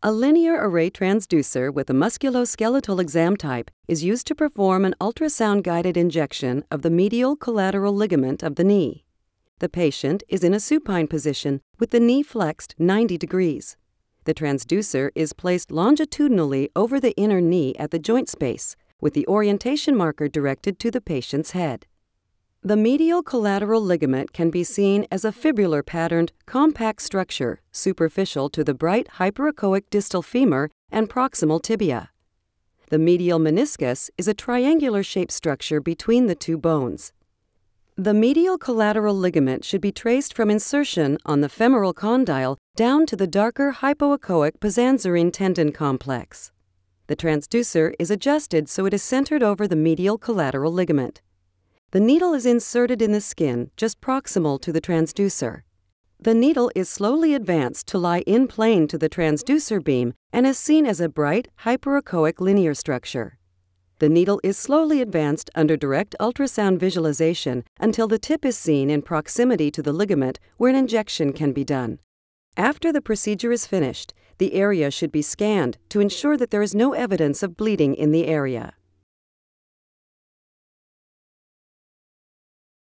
A linear array transducer with a musculoskeletal exam type is used to perform an ultrasound guided injection of the medial collateral ligament of the knee. The patient is in a supine position with the knee flexed 90 degrees. The transducer is placed longitudinally over the inner knee at the joint space, with the orientation marker directed to the patient's head. The medial collateral ligament can be seen as a fibular patterned, compact structure superficial to the bright hyperechoic distal femur and proximal tibia. The medial meniscus is a triangular shaped structure between the two bones. The medial collateral ligament should be traced from insertion on the femoral condyle down to the darker hypoechoic pisanserine tendon complex. The transducer is adjusted so it is centered over the medial collateral ligament. The needle is inserted in the skin just proximal to the transducer. The needle is slowly advanced to lie in plane to the transducer beam and is seen as a bright, hyperechoic linear structure. The needle is slowly advanced under direct ultrasound visualization until the tip is seen in proximity to the ligament where an injection can be done. After the procedure is finished, the area should be scanned to ensure that there is no evidence of bleeding in the area.